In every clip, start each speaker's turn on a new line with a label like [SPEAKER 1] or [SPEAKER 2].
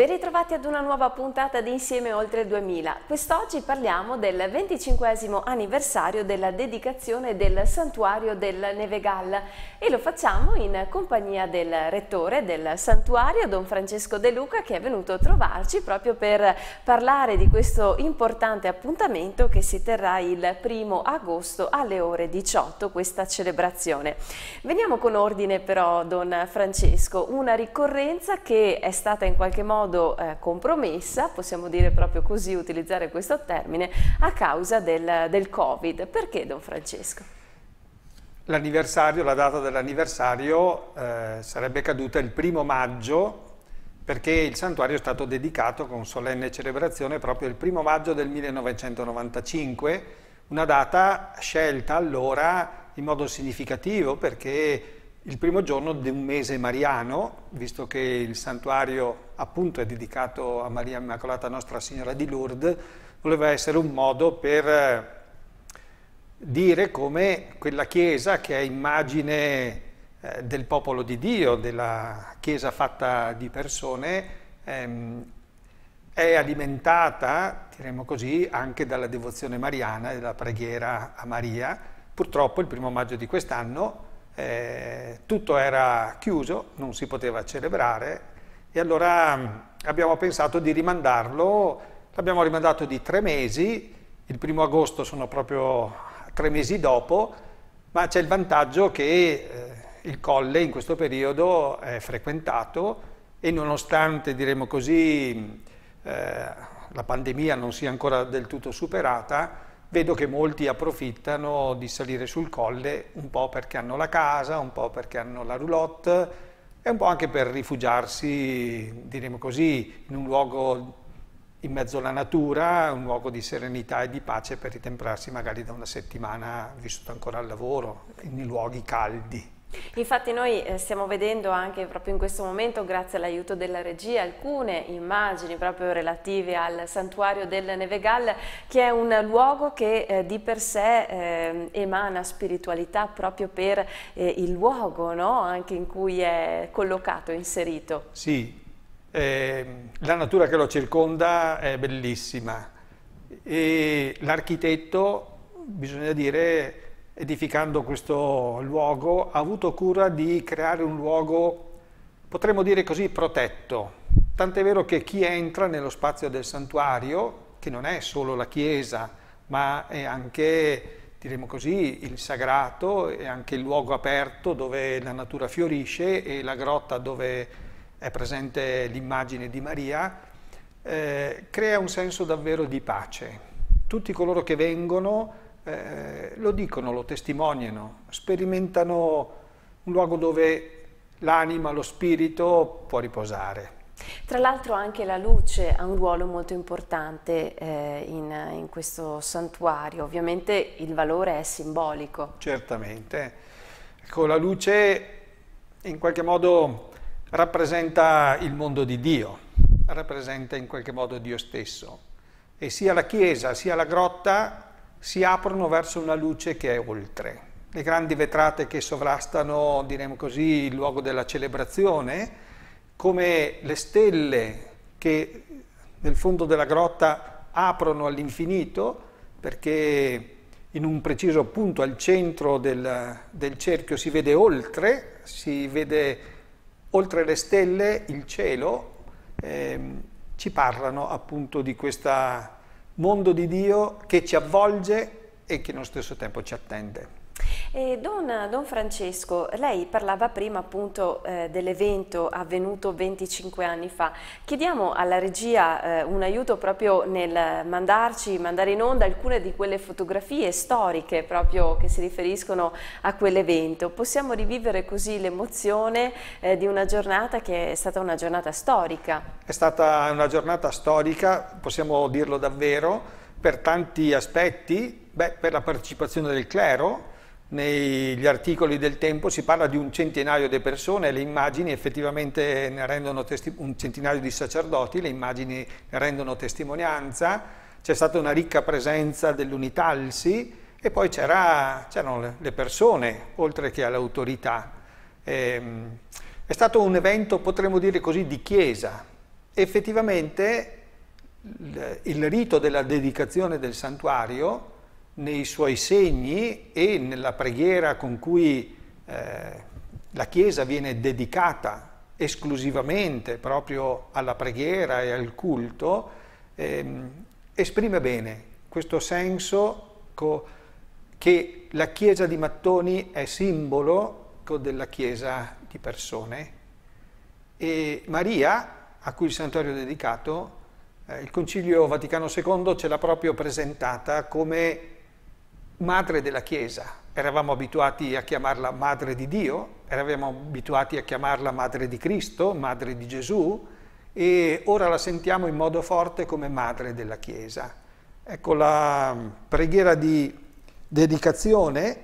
[SPEAKER 1] Ben ritrovati ad una nuova puntata di Insieme Oltre 2000. Quest'oggi parliamo del 25 anniversario della dedicazione del santuario del Nevegal e lo facciamo in compagnia del rettore del santuario, Don Francesco De Luca, che è venuto a trovarci proprio per parlare di questo importante appuntamento che si terrà il primo agosto alle ore 18, questa celebrazione. Veniamo con ordine però, Don Francesco, una ricorrenza che è stata in qualche modo modo eh, compromessa, possiamo dire proprio così, utilizzare questo termine, a causa del, del Covid. Perché Don Francesco?
[SPEAKER 2] L'anniversario, la data dell'anniversario eh, sarebbe caduta il primo maggio perché il santuario è stato dedicato con solenne celebrazione proprio il primo maggio del 1995, una data scelta allora in modo significativo perché il primo giorno di un mese mariano, visto che il santuario appunto è dedicato a Maria Immacolata Nostra Signora di Lourdes, voleva essere un modo per eh, dire come quella chiesa che è immagine eh, del popolo di Dio, della chiesa fatta di persone, ehm, è alimentata, diremmo così, anche dalla devozione mariana e dalla preghiera a Maria. Purtroppo il primo maggio di quest'anno eh, tutto era chiuso, non si poteva celebrare e allora mm, abbiamo pensato di rimandarlo, l'abbiamo rimandato di tre mesi, il primo agosto sono proprio tre mesi dopo, ma c'è il vantaggio che eh, il colle in questo periodo è frequentato e nonostante, diremo così, mm, eh, la pandemia non sia ancora del tutto superata, vedo che molti approfittano di salire sul colle un po' perché hanno la casa, un po' perché hanno la roulotte e un po' anche per rifugiarsi, diremmo così, in un luogo in mezzo alla natura, un luogo di serenità e di pace per ritemprarsi magari da una settimana vissuto ancora al lavoro, in luoghi caldi.
[SPEAKER 1] Infatti noi eh, stiamo vedendo anche proprio in questo momento, grazie all'aiuto della regia, alcune immagini proprio relative al santuario del Nevegal, che è un luogo che eh, di per sé eh, emana spiritualità proprio per eh, il luogo no? anche in cui è collocato, inserito.
[SPEAKER 2] Sì, ehm, la natura che lo circonda è bellissima e l'architetto, bisogna dire, edificando questo luogo, ha avuto cura di creare un luogo, potremmo dire così, protetto. Tant'è vero che chi entra nello spazio del santuario, che non è solo la chiesa, ma è anche, diremmo così, il sagrato, è anche il luogo aperto dove la natura fiorisce e la grotta dove è presente l'immagine di Maria, eh, crea un senso davvero di pace. Tutti coloro che vengono eh, lo dicono, lo testimoniano, sperimentano un luogo dove l'anima, lo spirito può riposare.
[SPEAKER 1] Tra l'altro anche la luce ha un ruolo molto importante eh, in, in, questo santuario, ovviamente il valore è simbolico.
[SPEAKER 2] Certamente, ecco, la luce in qualche modo rappresenta il mondo di Dio, rappresenta in qualche modo Dio stesso e sia la chiesa sia la grotta si aprono verso una luce che è oltre. Le grandi vetrate che sovrastano, diremmo così, il luogo della celebrazione, come le stelle che nel fondo della grotta aprono all'infinito, perché in un preciso punto al centro del, del, cerchio si vede oltre, si vede oltre le stelle, il cielo, ehm, ci parlano appunto di questa mondo di Dio che ci avvolge e che nello stesso tempo ci attende.
[SPEAKER 1] E don, don, Francesco, lei parlava prima appunto eh, dell'evento avvenuto 25 anni fa. Chiediamo alla regia eh, un aiuto proprio nel mandarci, mandare in onda alcune di quelle fotografie storiche proprio che si riferiscono a quell'evento. Possiamo rivivere così l'emozione eh, di una giornata che è stata una giornata storica.
[SPEAKER 2] È stata una giornata storica, possiamo dirlo davvero, per tanti aspetti, beh, per la partecipazione del clero, negli articoli del tempo si parla di un centinaio di persone le immagini effettivamente ne rendono un centinaio di sacerdoti, le immagini ne rendono testimonianza, c'è stata una ricca presenza dell'Unitalsi e poi c'erano le persone oltre che all'autorità. Ehm, è stato un evento, potremmo dire così, di chiesa. Effettivamente il rito della dedicazione del santuario nei suoi segni e nella preghiera con cui eh, la Chiesa viene dedicata esclusivamente proprio alla preghiera e al culto, ehm, esprime bene questo senso co, che la Chiesa di Mattoni è simbolo co, della Chiesa di persone e Maria, a cui il santuario è dedicato, eh, il Concilio Vaticano II ce l'ha proprio presentata come madre della Chiesa, eravamo abituati a chiamarla madre di Dio, eravamo abituati a chiamarla madre di Cristo, madre di Gesù, e ora la sentiamo in modo forte come madre della Chiesa. Ecco la preghiera di dedicazione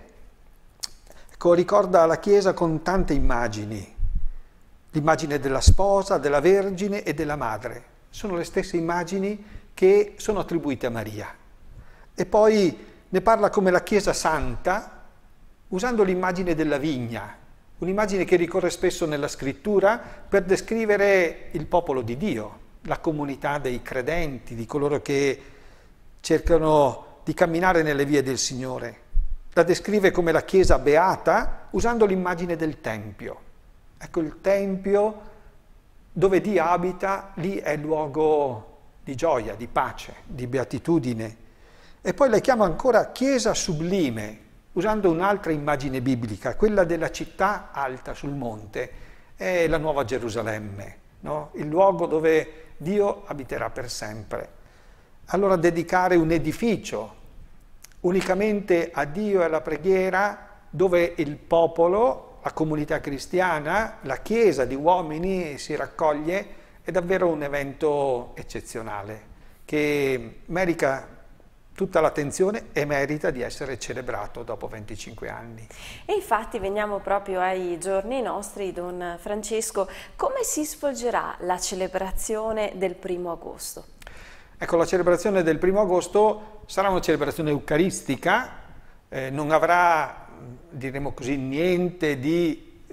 [SPEAKER 2] ecco, ricorda la Chiesa con tante immagini, l'immagine della sposa, della Vergine e della Madre. Sono le stesse immagini che sono attribuite a Maria. E poi ne parla come la Chiesa Santa, usando l'immagine della vigna, un'immagine che ricorre spesso nella scrittura per descrivere il popolo di Dio, la comunità dei credenti, di coloro che cercano di camminare nelle vie del Signore. La descrive come la Chiesa beata usando l'immagine del Tempio. Ecco il Tempio dove Dio abita, lì è luogo di gioia, di pace, di beatitudine, e poi la chiama ancora chiesa sublime, usando un'altra immagine biblica, quella della città alta sul monte, è la nuova Gerusalemme, no? il luogo dove Dio abiterà per sempre. Allora dedicare un edificio unicamente a Dio e alla preghiera, dove il popolo, la comunità cristiana, la Chiesa di uomini si raccoglie, è davvero un evento eccezionale che merita tutta l'attenzione e merita di essere celebrato dopo 25 anni.
[SPEAKER 1] E infatti veniamo proprio ai giorni nostri, Don Francesco, come si svolgerà la celebrazione del primo agosto?
[SPEAKER 2] Ecco, la celebrazione del primo agosto sarà una celebrazione eucaristica, eh, non avrà, mm, diremo così, niente di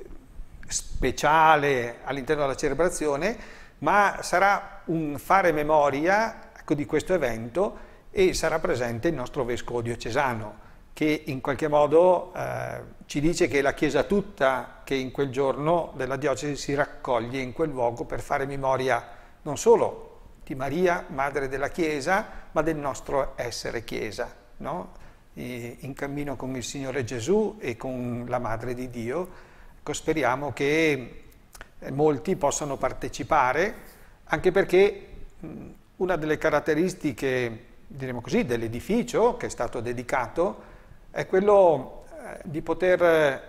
[SPEAKER 2] speciale all'interno della celebrazione, ma sarà un fare memoria ecco, di questo evento e sarà presente il nostro vescovo diocesano che in qualche modo eh, ci dice che la Chiesa tutta che in quel giorno della diocesi si raccoglie in quel luogo per fare memoria non solo di Maria, Madre della Chiesa, ma del nostro essere Chiesa, no? in cammino con il Signore Gesù e con la Madre di Dio. Ecco, speriamo che eh, molti possano partecipare, anche perché mh, una delle caratteristiche diremo così, dell'edificio che è stato dedicato, è quello eh, di poter, eh,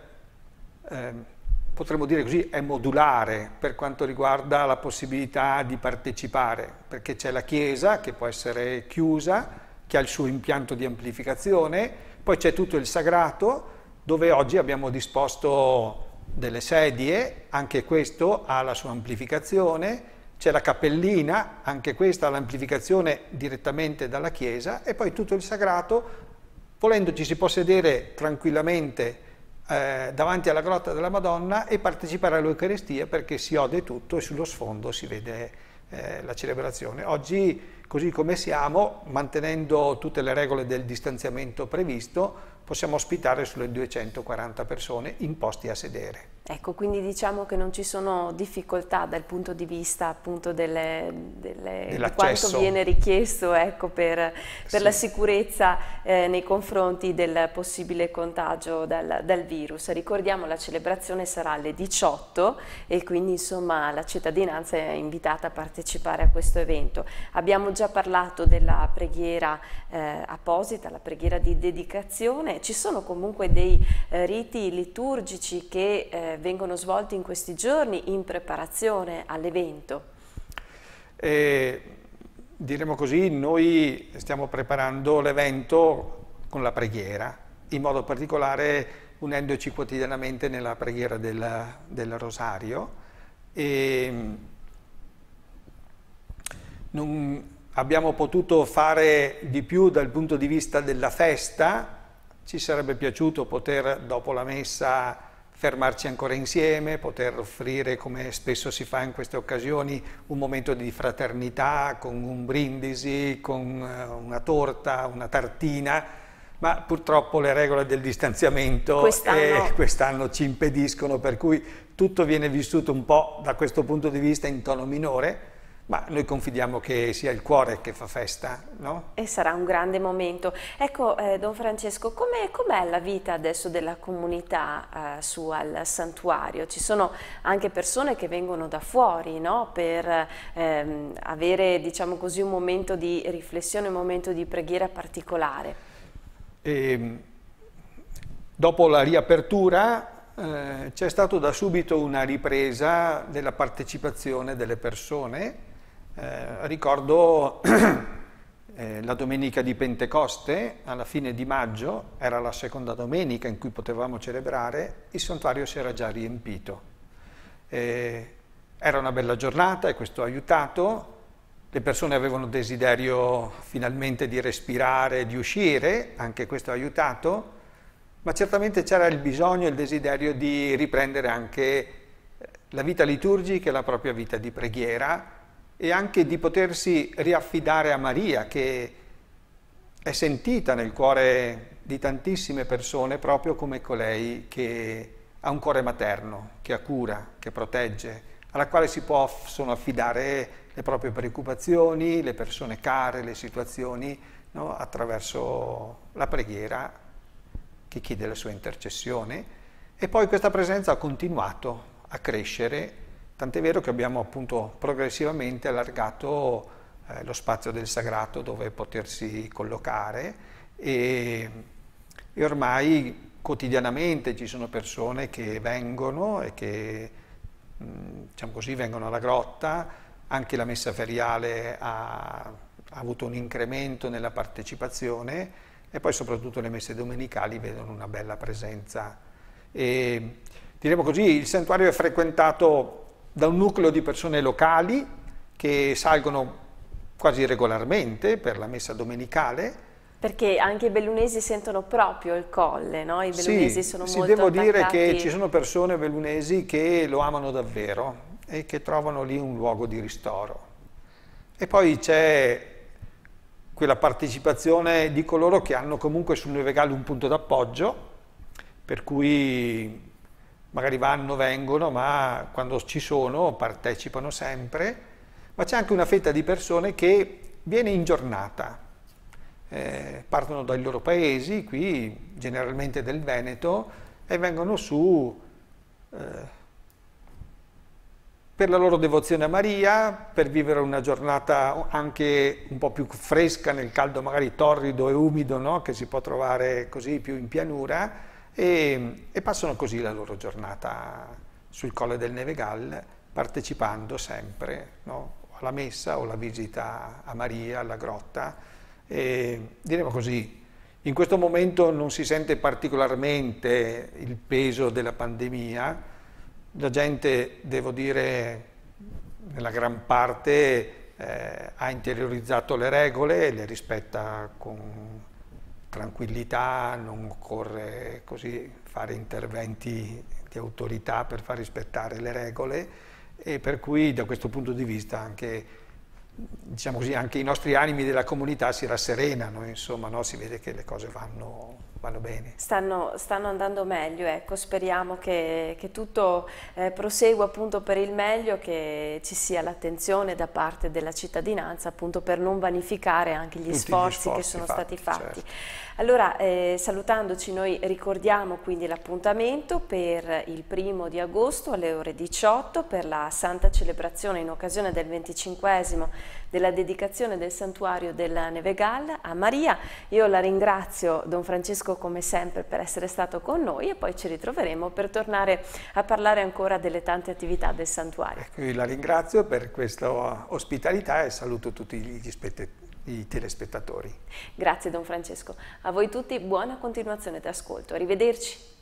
[SPEAKER 2] ehm, potremmo dire così, è modulare per quanto riguarda la possibilità di partecipare, perché c'è la chiesa che può essere chiusa, che ha il suo impianto di amplificazione, poi c'è tutto il sagrato dove oggi abbiamo disposto delle sedie, anche questo ha la sua amplificazione, c'è la cappellina, anche questa l'amplificazione direttamente dalla chiesa, e poi tutto il sagrato, volendo ci si può sedere tranquillamente eh, davanti alla grotta della Madonna e partecipare all'Eucaristia perché si ode tutto e sullo sfondo si vede eh, la celebrazione. Oggi così come siamo, mantenendo tutte le regole del distanziamento previsto, possiamo ospitare sulle 240 persone in posti a sedere.
[SPEAKER 1] Ecco, quindi diciamo che non ci sono difficoltà dal punto di vista appunto delle, delle, di quanto viene richiesto ecco, per, per sì. la sicurezza eh, nei confronti del possibile contagio dal, dal, virus. Ricordiamo la celebrazione sarà alle 18 e quindi insomma la cittadinanza è invitata a partecipare a questo evento. Abbiamo già già parlato della preghiera eh, apposita, la preghiera di dedicazione, ci sono comunque dei eh, riti liturgici che eh, vengono svolti in questi giorni in preparazione all'evento?
[SPEAKER 2] diremo così, noi stiamo preparando l'evento con la preghiera, in modo particolare unendoci quotidianamente nella preghiera del, del Rosario. E, mm, non, abbiamo potuto fare di più dal punto di vista della festa, ci sarebbe piaciuto poter dopo la messa fermarci ancora insieme, poter offrire, come spesso si fa in queste occasioni, un momento di fraternità con un brindisi, con eh, una torta, una tartina, ma purtroppo le regole del distanziamento eh, quest'anno, quest'anno ci impediscono, per cui tutto viene vissuto un po' da questo punto di vista in tono minore, ma noi confidiamo che sia il cuore che fa festa,
[SPEAKER 1] no? E sarà un grande momento. Ecco, eh, Don Francesco, com'è, com la vita adesso della comunità eh, su al santuario? Ci sono anche persone che vengono da fuori, no? Per ehm, avere, diciamo così, un momento di riflessione, un momento di preghiera particolare.
[SPEAKER 2] E, ehm, dopo la riapertura eh, c'è stata da subito una ripresa della partecipazione delle persone eh, ricordo eh, la domenica di Pentecoste, alla fine di maggio, era la seconda domenica in cui potevamo celebrare, il santuario si era già riempito. Eh, era una bella giornata e questo ha aiutato, le persone avevano desiderio finalmente di respirare, di uscire, anche questo ha aiutato, ma certamente c'era il bisogno e il desiderio di riprendere anche eh, la vita liturgica e la propria vita di preghiera e anche di potersi riaffidare a Maria che è sentita nel cuore di tantissime persone proprio come colei che ha un cuore materno, che ha cura, che protegge, alla quale si possono affidare le proprie preoccupazioni, le persone care, le situazioni, no? attraverso la preghiera che chiede la sua intercessione. E poi questa presenza ha continuato a crescere Tant'è vero che abbiamo appunto progressivamente allargato eh, lo spazio del sagrato dove potersi collocare e, e, ormai quotidianamente ci sono persone che vengono e che diciamo così, vengono alla grotta, anche la messa feriale ha, ha avuto un incremento nella partecipazione e poi soprattutto le messe domenicali vedono una bella presenza. E, diremo così, il santuario è frequentato da un nucleo di persone locali che salgono quasi regolarmente per la messa domenicale.
[SPEAKER 1] Perché anche i bellunesi sentono proprio il colle, no? I bellunesi sì, sono sì, molto Sì, devo attaccati. dire che ci sono
[SPEAKER 2] persone bellunesi che lo amano davvero e che trovano lì un luogo di ristoro. E poi c'è quella partecipazione di coloro che hanno comunque sul Nevegale un punto d'appoggio, per cui magari vanno, vengono, ma quando ci sono partecipano sempre, ma c'è anche una fetta di persone che viene in giornata, eh, partono dai loro paesi, qui generalmente del Veneto, e vengono su eh, per la loro devozione a Maria, per vivere una giornata anche un po' più fresca nel caldo magari torrido e umido no? che si può trovare così più in pianura, e, e passano così la loro giornata sul Colle del Nevegal partecipando sempre no? alla messa o la visita a Maria, alla grotta. E, diremo così, in questo momento non si sente particolarmente il peso della pandemia, la gente, devo dire, nella gran parte eh, ha interiorizzato le regole, le rispetta con tranquillità, non occorre così fare interventi di autorità per far rispettare le regole e per cui da questo punto di vista anche, diciamo così, anche i nostri animi della comunità si rasserenano, insomma, no? si vede che le cose vanno vanno bene.
[SPEAKER 1] Stanno, stanno andando meglio, ecco, speriamo che, che tutto eh, prosegua appunto per il meglio, che ci sia l'attenzione da parte della cittadinanza appunto per non vanificare anche gli, sforzi, gli sforzi, che sono fatti, stati fatti. Certo. Allora, eh, salutandoci noi ricordiamo quindi l'appuntamento per il primo di agosto alle ore 18 per la Santa Celebrazione in occasione del 25 della dedicazione del santuario della Nevegal a Maria. Io la ringrazio Don Francesco come sempre per essere stato con noi e poi ci ritroveremo per tornare a parlare ancora delle tante attività del santuario.
[SPEAKER 2] Ecco, io la ringrazio per questa ospitalità e saluto tutti gli spettatori i telespettatori.
[SPEAKER 1] Grazie Don Francesco. A voi tutti buona continuazione d'ascolto. Arrivederci.